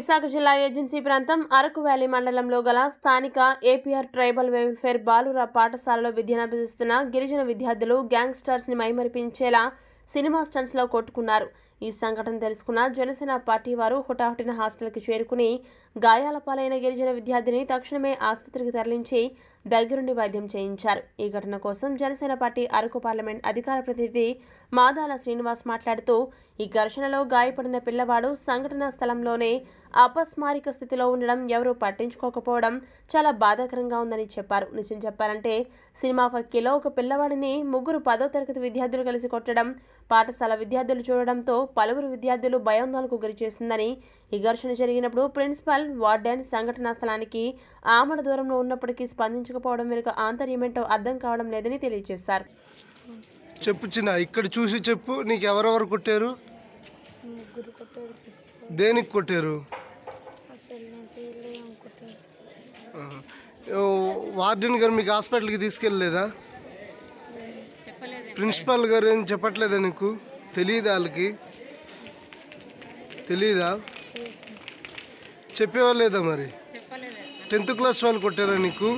విశాఖ జిల్లా ఏజెన్సీ ప్రాంతం అరకు వ్యాలీ మండలంలో గల స్థానిక ఏపీఆర్ ట్రైబల్ వెల్ఫేర్ బాలుర పాఠశాలలో విద్యనభ్యసిస్తున్న గిరిజన విద్యార్థులు స్టార్స్ ని మైమరిపించేలా సినిమా స్టన్స్ లో కొట్టుకున్నారు ఈ సంఘటన తెలుసుకున్న జనసేన పార్టీ వారు హుటాహుటిన హాస్టల్కి చేరుకుని గాయాల పాలైన గిరిజన విద్యార్థిని తక్షణమే ఆసుపత్రికి తరలించి దగ్గరుండి వైద్యం చేయించారు ఈ ఘటన కోసం జనసేన పార్టీ అరకు పార్లమెంట్ అధికార ప్రతినిధి మాదాల శ్రీనివాస్ మాట్లాడుతూ ఈ ఘర్షణలో గాయపడిన పిల్లవాడు సంఘటనా స్థలంలోనే అపస్మారిక స్థితిలో ఉండడం ఎవరూ పట్టించుకోకపోవడం చాలా బాధాకరంగా ఉందని చెప్పారు నిజం చెప్పాలంటే సినిమా ఫక్కీలో ఒక పిల్లవాడిని ముగ్గురు పదో తరగతి విద్యార్థులు కలిసి కొట్టడం పాఠశాల విద్యార్థులు చూడడంతో పలువురు విద్యార్థులు భయాందోళనకు గురి చేసిందని ఈ ఘర్షణ జరిగినప్పుడు ప్రిన్సిపల్ వార్డెన్ సంఘటనా స్థలానికి ఆమడ దూరంలో ఉన్నప్పటికీ స్పందించారు పట్టించుకోవడం వెనుక ఆంతర్యమేంటో అర్థం కావడం లేదని తెలియజేశారు చెప్పు చిన్న ఇక్కడ చూసి చెప్పు నీకు ఎవరెవరు కొట్టారు దేనికి కొట్టారు వార్డెన్ గారు మీకు హాస్పిటల్కి తీసుకెళ్ళలేదా ప్రిన్సిపాల్ గారు ఏం చెప్పట్లేదా నీకు తెలియదా వాళ్ళకి తెలీదా లేదా మరి టెన్త్ క్లాస్ వాళ్ళు కొట్టారా నీకు